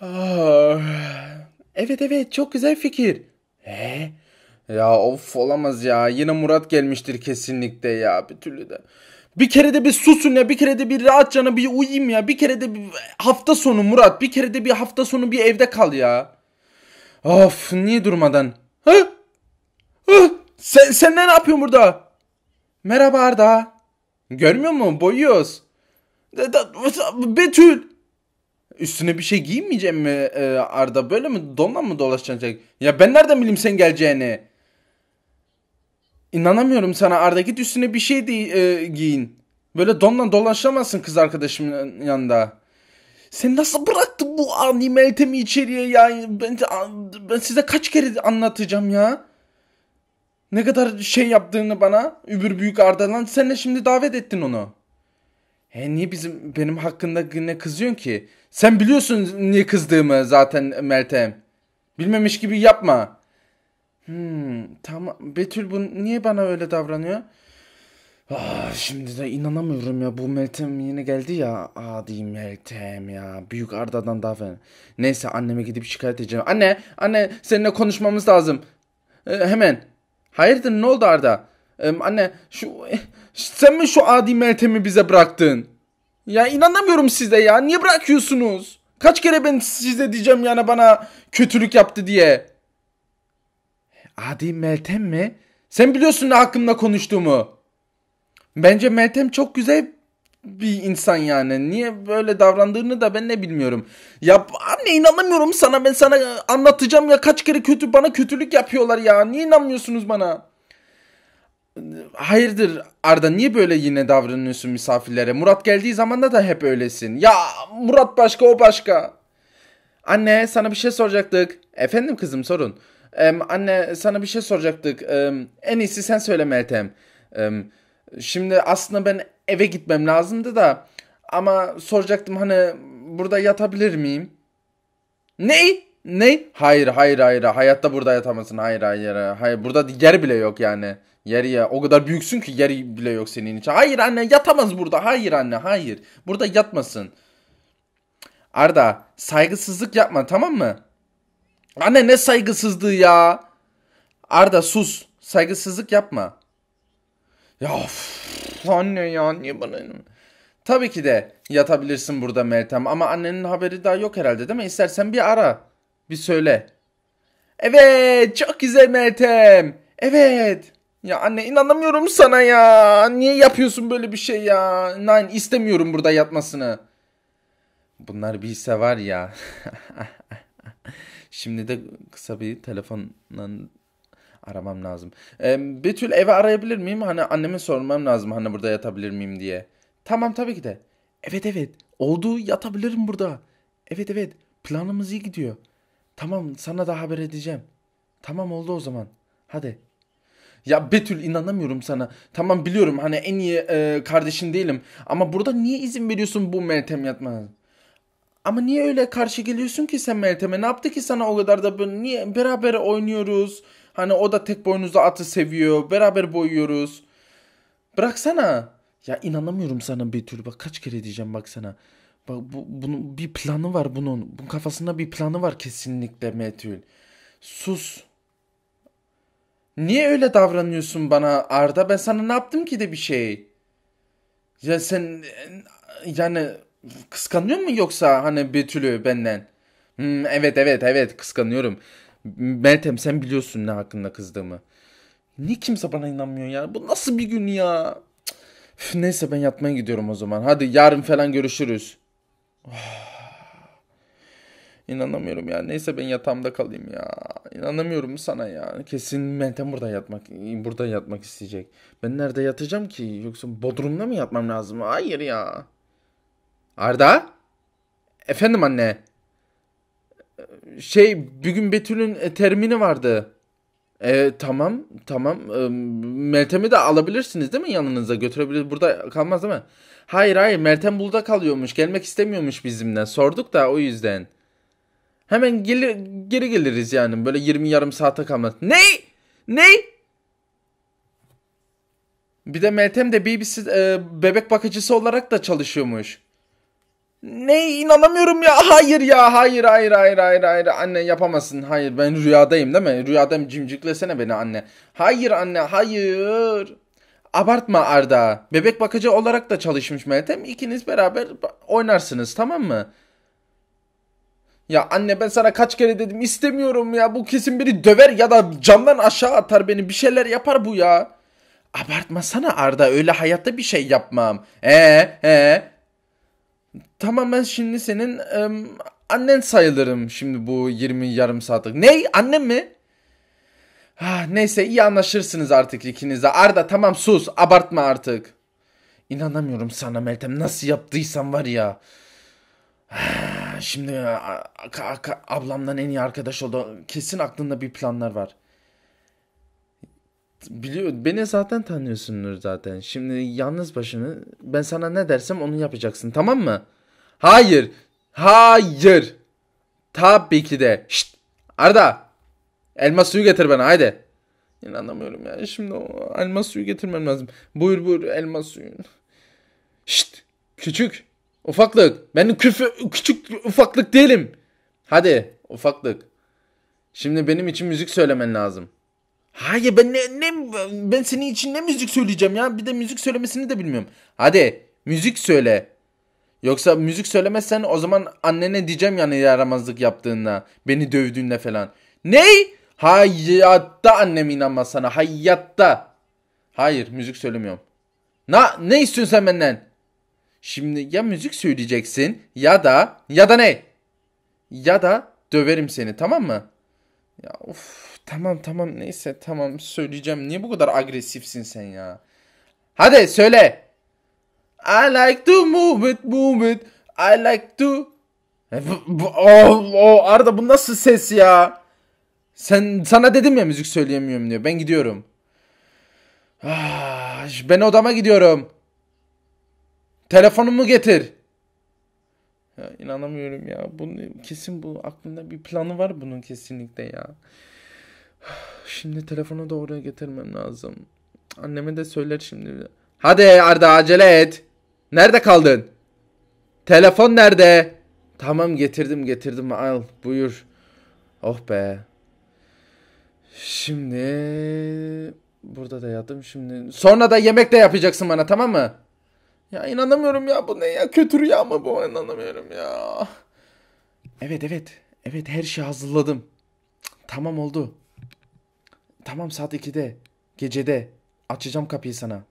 Ah, evet evet çok güzel fikir. He? Ya of olamaz ya. Yine Murat gelmiştir kesinlikle ya bir türlü de. Bir kere de bir susun ya. Bir kere de bir rahat rahatçana bir uyuyayım ya. Bir kere de bir hafta sonu Murat. Bir kere de bir hafta sonu bir evde kal ya. Of niye durmadan? Ha? Ha? Sen, sen ne yapıyorsun burada? Merhaba Arda. Görmüyor musun? Boyuyoruz. Betül. Üstüne bir şey giymeyeceğim mi e, Arda? Böyle mi donla mı dolaşacak? Ya ben nereden bileyim sen geleceğini? İnanamıyorum sana Arda git üstüne bir şey de, e, giyin. Böyle donla dolaşamazsın kız arkadaşımın yanında. Sen nasıl bıraktın bu anime eltemi içeriye ya? Ben, ben size kaç kere anlatacağım ya? Ne kadar şey yaptığını bana. Übür büyük Arda lan Sen de şimdi davet ettin onu. He niye bizim benim hakkında ne kızıyorsun ki? Sen biliyorsun niye kızdığımı zaten Meltem. Bilmemiş gibi yapma. Hmm, tamam. Betül bu niye bana öyle davranıyor? Ah, şimdi de inanamıyorum ya bu Meltem yine geldi ya. Adi Meltem ya. Büyük Arda'dan daha fena. Neyse anneme gidip şikayet edeceğim. Anne, anne seninle konuşmamız lazım. Ee, hemen. Hayırdır ne oldu Arda? Ee, anne şu sen mi şu adi Meltem'i bize bıraktın? Ya inanamıyorum size ya. Niye bırakıyorsunuz? Kaç kere ben size diyeceğim yani bana kötülük yaptı diye. Adi Meltem mi? Sen biliyorsun ne hakkımda konuştuğumu. Bence Meltem çok güzel bir insan yani. Niye böyle davrandığını da ben ne bilmiyorum. Ya anne inanamıyorum sana. Ben sana anlatacağım ya kaç kere kötü bana kötülük yapıyorlar ya. Niye inanmıyorsunuz bana? Hayırdır Arda niye böyle yine davranıyorsun misafirlere? Murat geldiği zaman da hep öylesin. Ya Murat başka o başka. Anne sana bir şey soracaktık. Efendim kızım sorun. Ee, anne sana bir şey soracaktık. Ee, en iyisi sen söyle Meltem. Ee, şimdi aslında ben eve gitmem lazımdı da. Ama soracaktım hani burada yatabilir miyim? Ney? Ne? Hayır hayır hayır. Hayatta burada yatamazsın. Hayır hayır. Hayır burada yer bile yok yani. Yer ya. O kadar büyüksün ki yer bile yok senin için. Hayır anne yatamaz burada. Hayır anne hayır. Burada yatmasın. Arda saygısızlık yapma tamam mı? Anne ne saygısızlığı ya? Arda sus. Saygısızlık yapma. Ya of, anne ya niye bana... Tabii ki de yatabilirsin burada Meltem ama annenin haberi daha yok herhalde değil mi? İstersen bir ara. Bir söyle. Evet çok güzel Meltem. Evet. Ya anne inanamıyorum sana ya. Niye yapıyorsun böyle bir şey ya? Nine istemiyorum burada yatmasını. Bunlar bilse var ya. Şimdi de kısa bir telefonla aramam lazım. Ee, Betül eve arayabilir miyim? Hani anneme sormam lazım hani burada yatabilir miyim diye. Tamam tabii ki de. Evet evet. Oldu yatabilirim burada. Evet evet. Planımız iyi gidiyor. Tamam sana da haber edeceğim. Tamam oldu o zaman. Hadi. Ya Betül inanamıyorum sana. Tamam biliyorum hani en iyi e, kardeşin değilim. Ama burada niye izin veriyorsun bu Meltem yatmana? Ama niye öyle karşı geliyorsun ki sen Meltem'e? Ne yaptı ki sana o kadar da böyle? Niye beraber oynuyoruz? Hani o da tek boynuzlu atı seviyor. Beraber boyuyoruz. Bıraksana. Ya inanamıyorum sana Betül. Bak kaç kere diyeceğim baksana. sana. Bak bu, bunun bir planı var bunun. Bunun kafasında bir planı var kesinlikle Metül. Sus. Niye öyle davranıyorsun bana Arda? Ben sana ne yaptım ki de bir şey? Ya sen yani kıskanıyor mu yoksa hani Betül'ü benden? Hmm, evet evet evet kıskanıyorum. Meltem sen biliyorsun ne hakkında kızdığımı. Niye kimse bana inanmıyor ya? Bu nasıl bir gün ya? Üf, neyse ben yatmaya gidiyorum o zaman. Hadi yarın falan görüşürüz. İnanamıyorum ya. Neyse ben yatağımda kalayım ya. İnanamıyorum sana ya. Kesin Meltem burada yatmak, burada yatmak isteyecek. Ben nerede yatacağım ki? Yoksa Bodrum'da mı yatmam lazım? Hayır ya. Arda? Efendim anne. Şey, bugün Betül'ün e, termini vardı. E, tamam tamam. E, Meltem'i de alabilirsiniz değil mi yanınıza? Götürebilir burada kalmaz değil mi? Hayır hayır Meltem burada kalıyormuş. Gelmek istemiyormuş bizimle. Sorduk da o yüzden. Hemen gelir, geri geliriz yani. Böyle 20 yarım saate kalmaz. Ne? Ne? Bir de Meltem de BBC e, bebek bakıcısı olarak da çalışıyormuş. Ne inanamıyorum ya. Hayır ya. Hayır hayır hayır hayır hayır. Anne yapamazsın. Hayır ben rüyadayım değil mi? Rüyadayım cimciklesene beni anne. Hayır anne hayır. Abartma Arda. Bebek bakıcı olarak da çalışmış Meltem. İkiniz beraber oynarsınız tamam mı? Ya anne ben sana kaç kere dedim istemiyorum ya. Bu kesin biri döver ya da camdan aşağı atar beni. Bir şeyler yapar bu ya. Abartmasana Arda öyle hayatta bir şey yapmam. Ee, ee, tamamen şimdi senin e, annen sayılırım şimdi bu 20 yarım saatlik. Ney? Annem mi? Ah, neyse iyi anlaşırsınız artık ikiniz de. Arda tamam sus abartma artık. İnanamıyorum sana Meltem nasıl yaptıysan var ya. Ah, şimdi ablamdan en iyi arkadaş oldu. Kesin aklında bir planlar var biliyor beni zaten tanıyorsundur zaten. Şimdi yalnız başını ben sana ne dersem onu yapacaksın tamam mı? Hayır. Hayır. Tabii ki de. Şşt. Arda. Elma suyu getir bana haydi. İnanamıyorum ya. Şimdi o elma suyu getirmem lazım. Buyur buyur elma suyu. Şşt. Küçük. Ufaklık. Ben küfü, küçük ufaklık değilim. Hadi ufaklık. Şimdi benim için müzik söylemen lazım. Hayır ben ne, ne ben senin için ne müzik söyleyeceğim ya? Bir de müzik söylemesini de bilmiyorum. Hadi müzik söyle. Yoksa müzik söylemezsen o zaman annene diyeceğim yani yaramazlık yaptığında, beni dövdüğünde falan. Ney? Hayatta annem inanmaz sana. Hayatta. Hayır müzik söylemiyorum. Na ne istiyorsun sen benden? Şimdi ya müzik söyleyeceksin ya da ya da ne? Ya da döverim seni tamam mı? Ya of Tamam tamam neyse tamam söyleyeceğim. Niye bu kadar agresifsin sen ya? Hadi söyle. I like to move it move it. I like to. Oh, oh, Arda bu nasıl ses ya? Sen sana dedim ya müzik söyleyemiyorum diyor. Ben gidiyorum. Ah, ben odama gidiyorum. Telefonumu getir. Ya inanamıyorum ya. Bunu kesin bu aklında bir planı var bunun kesinlikle ya. Şimdi telefonu doğru getirmem lazım. Anneme de söyler şimdi. Hadi Arda acele et. Nerede kaldın? Telefon nerede? Tamam getirdim getirdim al buyur. Oh be. Şimdi burada da yattım şimdi. Sonra da yemek de yapacaksın bana tamam mı? Ya inanamıyorum ya bu ne ya kötü rüya mı bu inanamıyorum ya. Evet evet evet her şeyi hazırladım. Tamam oldu. Tamam saat 2'de. Gecede. Açacağım kapıyı sana.